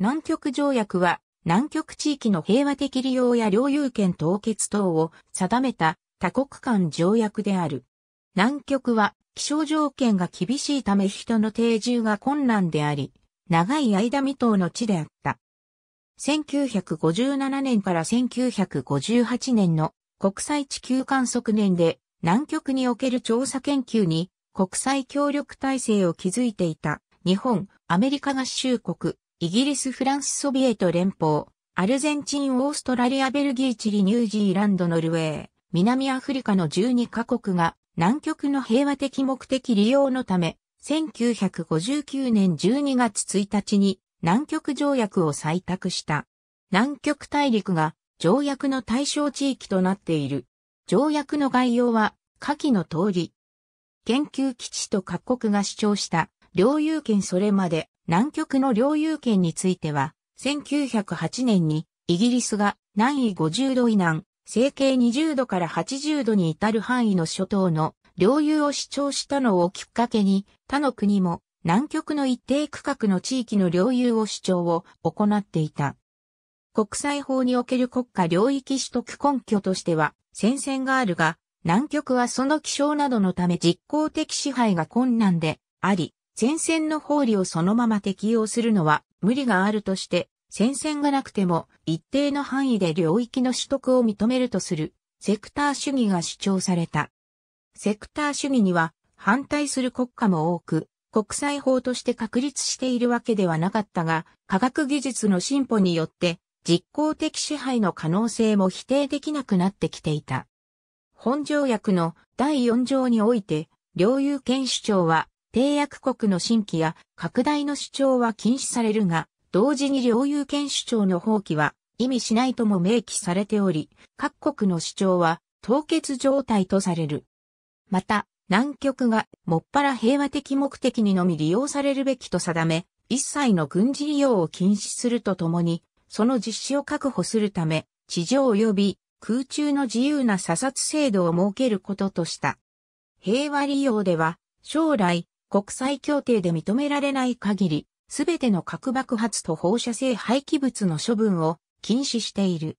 南極条約は、南極地域の平和的利用や領有権凍結等を定めた多国間条約である。南極は気象条件が厳しいため人の定住が困難であり、長い間未踏の地であった。1957年から1958年の国際地球観測年で南極における調査研究に国際協力体制を築いていた日本、アメリカ合衆国、イギリス、フランス、ソビエト連邦、アルゼンチン、オーストラリア、ベルギー、チリ、ニュージーランド、ノルウェー、南アフリカの12カ国が南極の平和的目的利用のため、1959年12月1日に南極条約を採択した。南極大陸が条約の対象地域となっている。条約の概要は下記の通り。研究基地と各国が主張した領有権それまで南極の領有権については、1908年にイギリスが南緯50度以南、西経20度から80度に至る範囲の諸島の領有を主張したのをきっかけに、他の国も南極の一定区画の地域の領有を主張を行っていた。国際法における国家領域取得根拠としては、戦線があるが、南極はその気象などのため実効的支配が困難であり、戦線の法理をそのまま適用するのは無理があるとして、戦線がなくても一定の範囲で領域の取得を認めるとするセクター主義が主張された。セクター主義には反対する国家も多く、国際法として確立しているわけではなかったが、科学技術の進歩によって実効的支配の可能性も否定できなくなってきていた。本条約の第4条において、領有権主張は締約国の新規や拡大の主張は禁止されるが、同時に領有権主張の放棄は意味しないとも明記されており、各国の主張は凍結状態とされる。また、南極がもっぱら平和的目的にのみ利用されるべきと定め、一切の軍事利用を禁止するとともに、その実施を確保するため、地上及び空中の自由な査察制度を設けることとした。平和利用では、将来、国際協定で認められない限り、すべての核爆発と放射性廃棄物の処分を禁止している。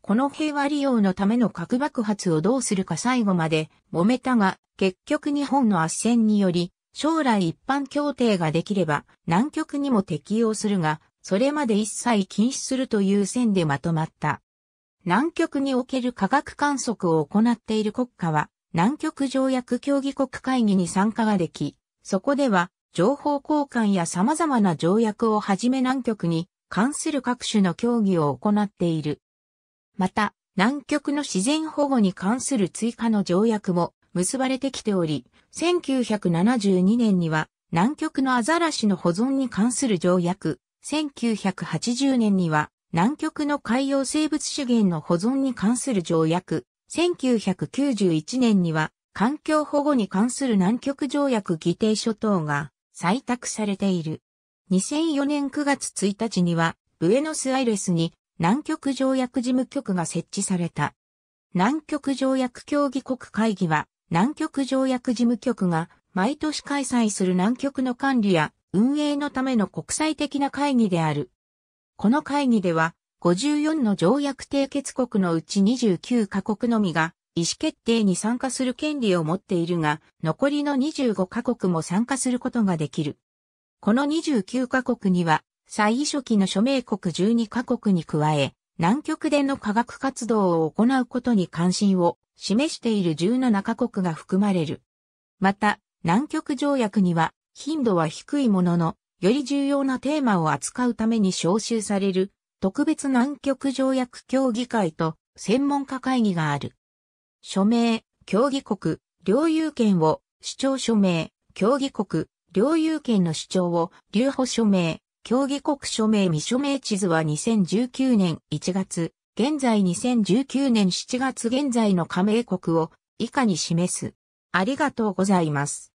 この平和利用のための核爆発をどうするか最後まで揉めたが、結局日本の圧戦により、将来一般協定ができれば南極にも適用するが、それまで一切禁止するという線でまとまった。南極における科学観測を行っている国家は、南極条約協議国会議に参加ができ、そこでは、情報交換や様々な条約をはじめ南極に関する各種の協議を行っている。また、南極の自然保護に関する追加の条約も結ばれてきており、1972年には南極のアザラシの保存に関する条約、1980年には南極の海洋生物資源の保存に関する条約、1991年には環境保護に関する南極条約議定書等が採択されている。2004年9月1日には、ブエノスアイレスに南極条約事務局が設置された。南極条約協議国会議は、南極条約事務局が毎年開催する南極の管理や運営のための国際的な会議である。この会議では、54の条約締結国のうち29カ国のみが意思決定に参加する権利を持っているが、残りの25カ国も参加することができる。この29カ国には、最初期の署名国12カ国に加え、南極での科学活動を行うことに関心を示している17カ国が含まれる。また、南極条約には、頻度は低いものの、より重要なテーマを扱うために招集される、特別南極条約協議会と専門家会議がある。署名、協議国、領有権を、主張署名、協議国、領有権の主張を、留保署名、協議国署名未署名地図は2019年1月、現在2019年7月現在の加盟国を以下に示す。ありがとうございます。